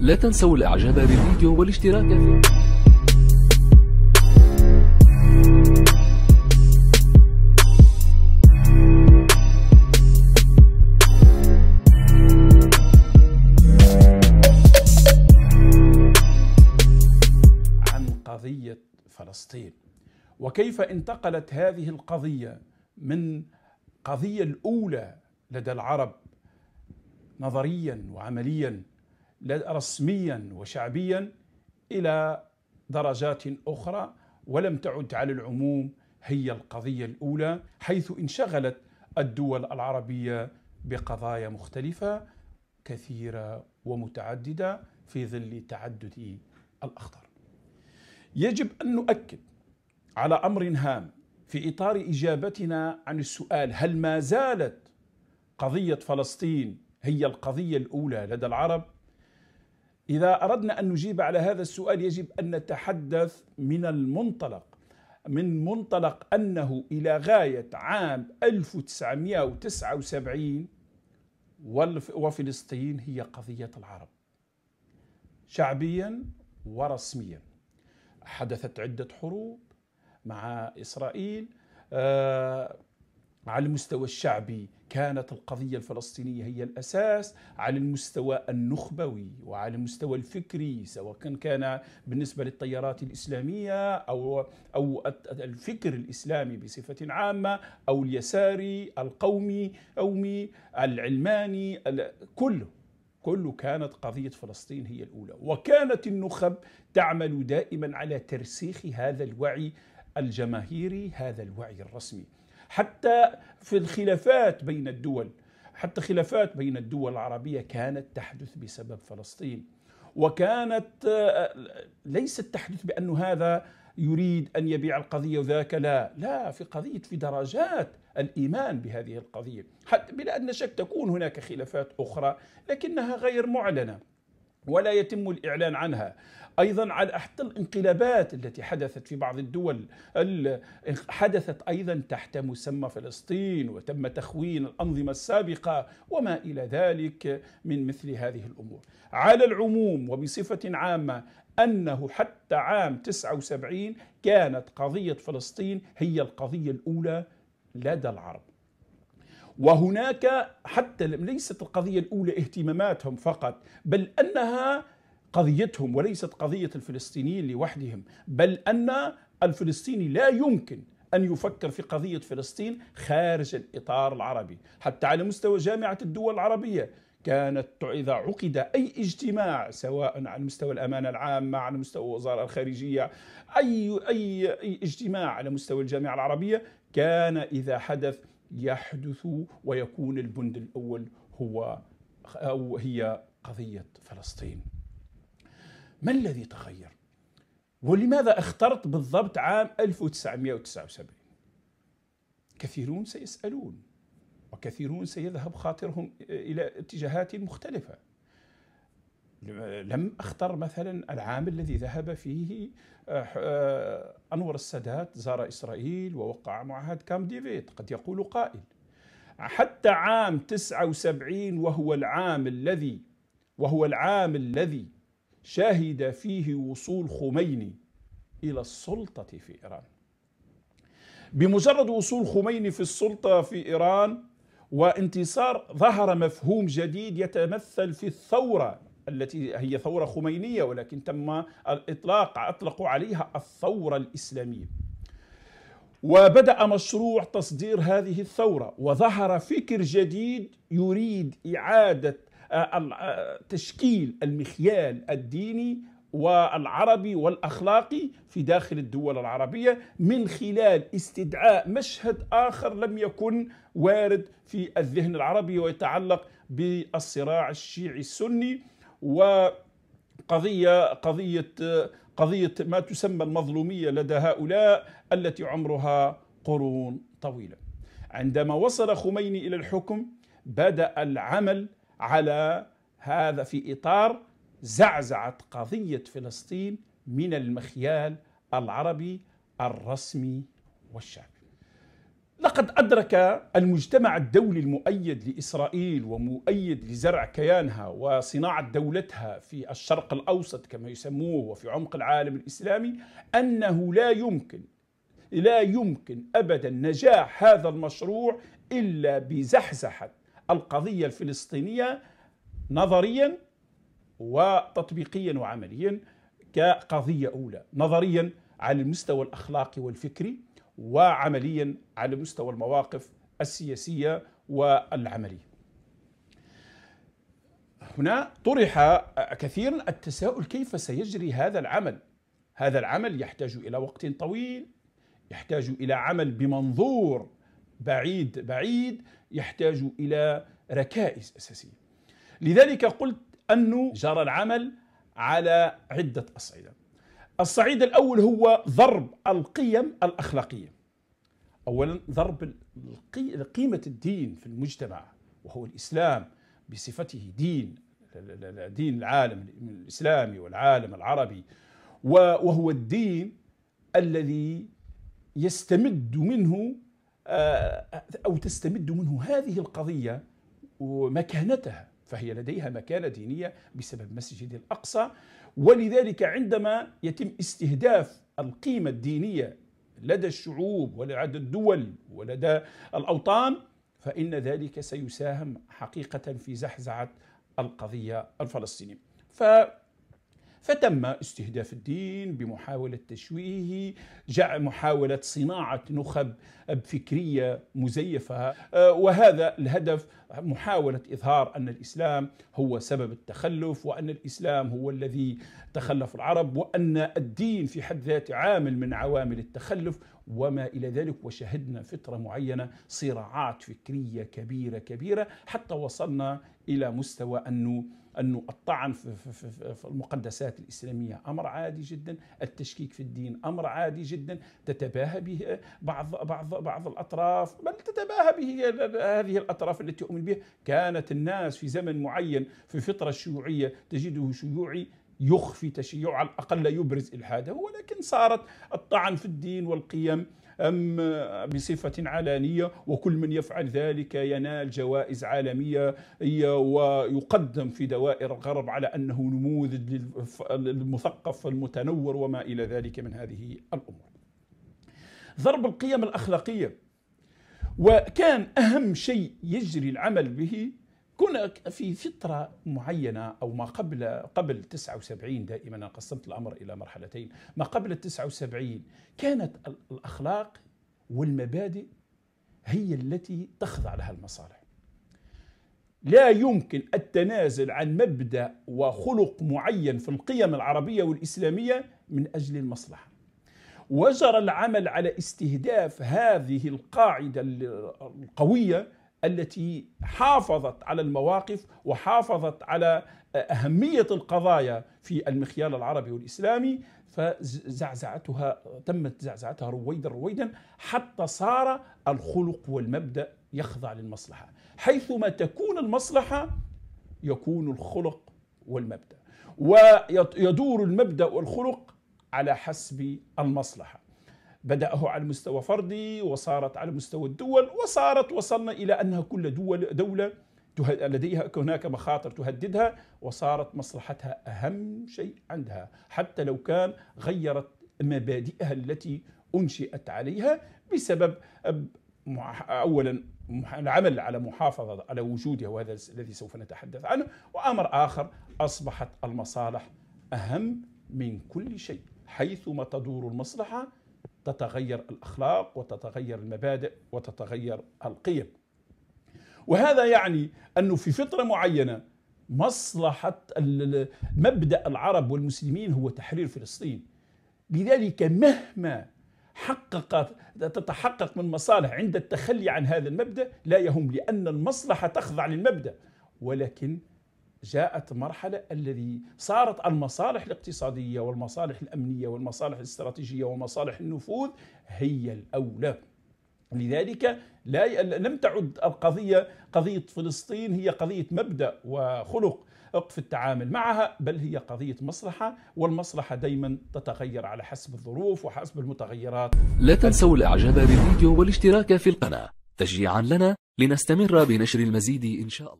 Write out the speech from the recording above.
لا تنسوا الاعجاب بالفيديو والاشتراك في عن قضية فلسطين وكيف انتقلت هذه القضية من قضية الأولى لدى العرب نظريا وعمليا رسميا وشعبيا الى درجات اخرى ولم تعد على العموم هي القضيه الاولى حيث انشغلت الدول العربيه بقضايا مختلفه كثيره ومتعدده في ظل تعدد الاخطار. يجب ان نؤكد على امر هام في اطار اجابتنا عن السؤال هل ما زالت قضيه فلسطين هي القضيه الاولى لدى العرب؟ إذا أردنا أن نجيب على هذا السؤال يجب أن نتحدث من المنطلق من منطلق أنه إلى غاية عام 1979 وفلسطين هي قضية العرب شعبيا ورسميا حدثت عدة حروب مع إسرائيل آه، على المستوى الشعبي كانت القضية الفلسطينية هي الأساس على المستوى النخبوي وعلى المستوى الفكري سواء كان, بالنسبة للتيارات الإسلامية أو, أو الفكر الإسلامي بصفة عامة أو اليساري القومي أو العلماني كله كله كانت قضية فلسطين هي الأولى وكانت النخب تعمل دائما على ترسيخ هذا الوعي الجماهيري هذا الوعي الرسمي حتى في الخلافات بين الدول حتى خلافات بين الدول العربيه كانت تحدث بسبب فلسطين وكانت ليست تحدث بانه هذا يريد ان يبيع القضيه وذاك لا، لا في قضيه في درجات الايمان بهذه القضيه، حتى بلا ان شك تكون هناك خلافات اخرى لكنها غير معلنه. ولا يتم الإعلان عنها ايضا على حتى الانقلابات التي حدثت في بعض الدول حدثت ايضا تحت مسمى فلسطين وتم تخوين الانظمه السابقه وما الى ذلك من مثل هذه الامور. على العموم وبصفه عامه انه حتى عام 79 كانت قضيه فلسطين هي القضيه الاولى لدى العرب. وهناك حتى ليست القضية الأولى اهتماماتهم فقط بل أنها قضيتهم وليست قضية الفلسطينيين لوحدهم بل أن الفلسطيني لا يمكن أن يفكر في قضية فلسطين خارج الإطار العربي حتى على مستوى جامعة الدول العربية كانت إذا عقد أي اجتماع سواء على مستوى الأمانة العامة على مستوى وزارة الخارجية أي, أي, أي اجتماع على مستوى الجامعة العربية كان إذا حدث يحدث ويكون البند الاول هو او هي قضيه فلسطين. ما الذي تغير؟ ولماذا اخترت بالضبط عام 1979 كثيرون سيسألون وكثيرون سيذهب خاطرهم إلى اتجاهات مختلفة لم اختر مثلا العام الذي ذهب فيه آه، آه، انور السادات زار اسرائيل ووقع معاهد كام ديفيد قد يقول قائل حتى عام 79 وهو العام الذي وهو العام الذي شهد فيه وصول خميني الى السلطه في ايران بمجرد وصول خميني في السلطه في ايران وانتصار ظهر مفهوم جديد يتمثل في الثوره التي هي ثورة خمينية ولكن تم الإطلاق أطلقوا عليها الثورة الإسلامية وبدأ مشروع تصدير هذه الثورة وظهر فكر جديد يريد إعادة آه، آه، تشكيل المخيال الديني والعربي والاخلاقي في داخل الدول العربيه من خلال استدعاء مشهد اخر لم يكن وارد في الذهن العربي ويتعلق بالصراع الشيعي السني وقضية قضية قضية ما تسمى المظلومية لدى هؤلاء التي عمرها قرون طويلة عندما وصل خميني إلى الحكم بدأ العمل على هذا في إطار زعزعة قضية فلسطين من المخيال العربي الرسمي والشعبي لقد أدرك المجتمع الدولي المؤيد لإسرائيل ومؤيد لزرع كيانها وصناعة دولتها في الشرق الأوسط كما يسموه وفي عمق العالم الإسلامي أنه لا يمكن لا يمكن أبدا نجاح هذا المشروع إلا بزحزحة القضية الفلسطينية نظريا وتطبيقيا وعمليا كقضية أولى نظريا على المستوى الأخلاقي والفكري وعمليا على مستوى المواقف السياسيه والعمليه. هنا طرح كثيرا التساؤل كيف سيجري هذا العمل؟ هذا العمل يحتاج الى وقت طويل، يحتاج الى عمل بمنظور بعيد بعيد، يحتاج الى ركائز اساسيه. لذلك قلت انه جرى العمل على عده اصعده. الصعيد الأول هو ضرب القيم الأخلاقية أولا ضرب قيمة الدين في المجتمع وهو الإسلام بصفته دين دين العالم الإسلامي والعالم العربي وهو الدين الذي يستمد منه آه، أو تستمد منه هذه القضية ومكانتها فهي لديها مكانة دينية بسبب مسجد الأقصى ولذلك عندما يتم استهداف القيمة الدينية لدى الشعوب ولدى الدول ولدى الأوطان فإن ذلك سيساهم حقيقة في زحزعة القضية الفلسطينية ف فتم استهداف الدين بمحاولة تشويهه محاولة صناعة نخب فكرية مزيفة آه، وهذا الهدف محاولة إظهار أن الإسلام هو سبب التخلف وأن الإسلام هو الذي تخلف العرب وأن الدين في حد ذاته عامل من عوامل التخلف وما إلى ذلك وشهدنا فترة معينة صراعات فكرية كبيرة كبيرة حتى وصلنا إلى مستوى أنه أنه الطعن في, في, في المقدسات الإسلامية أمر عادي جدا التشكيك في الدين أمر عادي جدا تتباهى به بعض, بعض, بعض الأطراف بل تتباهى به هذه الأطراف التي يؤمن به كانت الناس في زمن معين في فطرة الشيوعية تجده شيوعي يخفي تشيع على الأقل يبرز إلحاده ولكن صارت الطعن في الدين والقيم أم بصفة علانية وكل من يفعل ذلك ينال جوائز عالمية ويقدم في دوائر الغرب على أنه نموذج للمثقف المتنور وما إلى ذلك من هذه الأمور ضرب القيم الأخلاقية وكان أهم شيء يجري العمل به كنا في فترة معينة أو ما قبل قبل 79 دائما أنا قسمت الأمر إلى مرحلتين ما قبل 79 كانت الأخلاق والمبادئ هي التي تخضع لها المصالح لا يمكن التنازل عن مبدا وخلق معين في القيم العربيه والاسلاميه من اجل المصلحه وجرى العمل على استهداف هذه القاعده القويه التي حافظت على المواقف وحافظت على اهميه القضايا في المخيال العربي والاسلامي فزعزعتها تمت زعزعتها رويدا رويدا حتى صار الخلق والمبدا يخضع للمصلحه حيثما تكون المصلحه يكون الخلق والمبدا ويدور المبدا والخلق على حسب المصلحة بدأه على مستوى فردي وصارت على مستوى الدول وصارت وصلنا إلى أنها كل دول دولة لديها هناك مخاطر تهددها وصارت مصلحتها أهم شيء عندها حتى لو كان غيرت مبادئها التي أنشئت عليها بسبب أولا العمل على محافظة على وجودها وهذا الذي سوف نتحدث عنه وأمر آخر أصبحت المصالح أهم من كل شيء حيثما تدور المصلحة تتغير الأخلاق وتتغير المبادئ وتتغير القيم وهذا يعني أنه في فترة معينة مصلحة مبدأ العرب والمسلمين هو تحرير فلسطين لذلك مهما حققت تتحقق من مصالح عند التخلي عن هذا المبدأ لا يهم لأن المصلحة تخضع للمبدأ ولكن جاءت مرحلة الذي صارت المصالح الاقتصادية والمصالح الأمنية والمصالح الاستراتيجية ومصالح النفوذ هي الأولى لذلك لا لم تعد القضية قضية فلسطين هي قضية مبدأ وخلق في التعامل معها بل هي قضية مصلحة والمصلحة دايما تتغير على حسب الظروف وحسب المتغيرات لا تنسوا الإعجاب بالفيديو والاشتراك في القناة تشجيعا لنا لنستمر بنشر المزيد إن شاء الله